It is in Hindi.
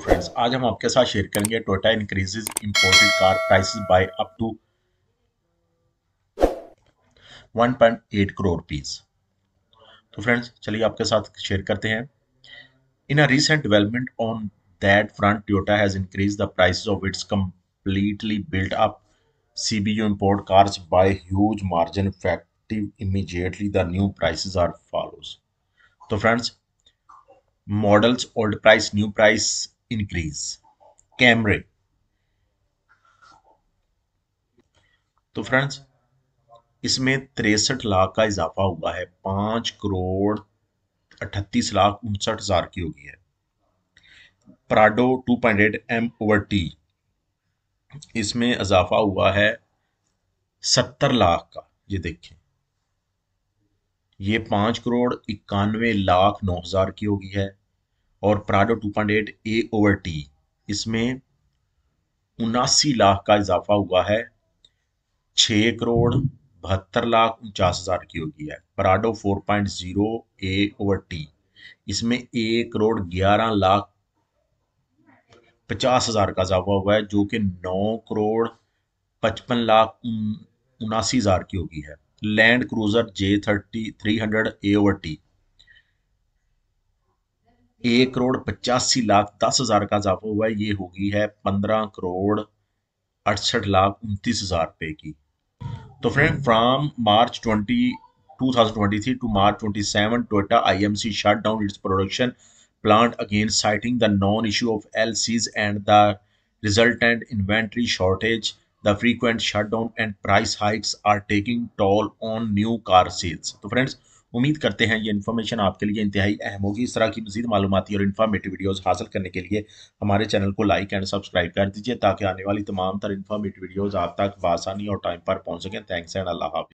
फ्रेंड्स आज हम आपके साथ शेयर करेंगे Toyota increases imported car prices by up to 1.8 crore rupees तो फ्रेंड्स चलिए आपके साथ शेयर करते हैं in a recent development on that front Toyota has increase the price of its completely built up C B U import cars by huge margin effective immediately the new prices are follows तो friends models old price new price increase. कैमरे तो फ्रेंड्स इसमें तिरसठ लाख का इजाफा हुआ है पांच करोड़ अठतीस लाख उनसठ हजार की होगी है प्राडो 2.8 एम ओवर टी इसमें इजाफा हुआ है सत्तर लाख का ये देखें ये पांच करोड़ इक्यानवे लाख नौ हजार की होगी है और प्राडो 2.8 ए ओवर टी इसमें उनासी लाख का इजाफा हुआ है छ करोड़ बहत्तर लाख उनचास हज़ार की होगी है प्राडो 4.0 ए ओवर टी इसमें एक करोड़ ग्यारह लाख पचास हज़ार का इजाफा हुआ है जो कि नौ करोड़ पचपन लाख उनासी हज़ार की होगी है Land Cruiser J thirty three hundred A over T एक करोड़ पचासी लाख दस हजार का इजाफा हुआ है ये हो गई है पंद्रह करोड़ अड़सठ लाख उनतीस हजार रुपये की तो friend from March twenty two thousand twenty three to March twenty seven Toyota I M C shut down its production plant again citing the non issue of L Cs and the result and inventory shortage the frequent shut down and price hikes are taking toll on new car sales तो फ्रेंड्स उम्मीद करते हैं ये इन्फॉर्मेशन आपके लिए इंतहाई अहम होगी इस तरह की मजीद मालूमती और इन्फॉर्मेटिव वीडियोज़ हासिल करने के लिए हमारे चैनल को लाइक एंड सब्सक्राइब कर दीजिए ताकि आने वाली तमाम तर इन्फॉर्मेटिव वीडियोज़ आप तक बासानी और टाइम पर पहुँच सकें थैंक्स एंड अल्लाह हाफि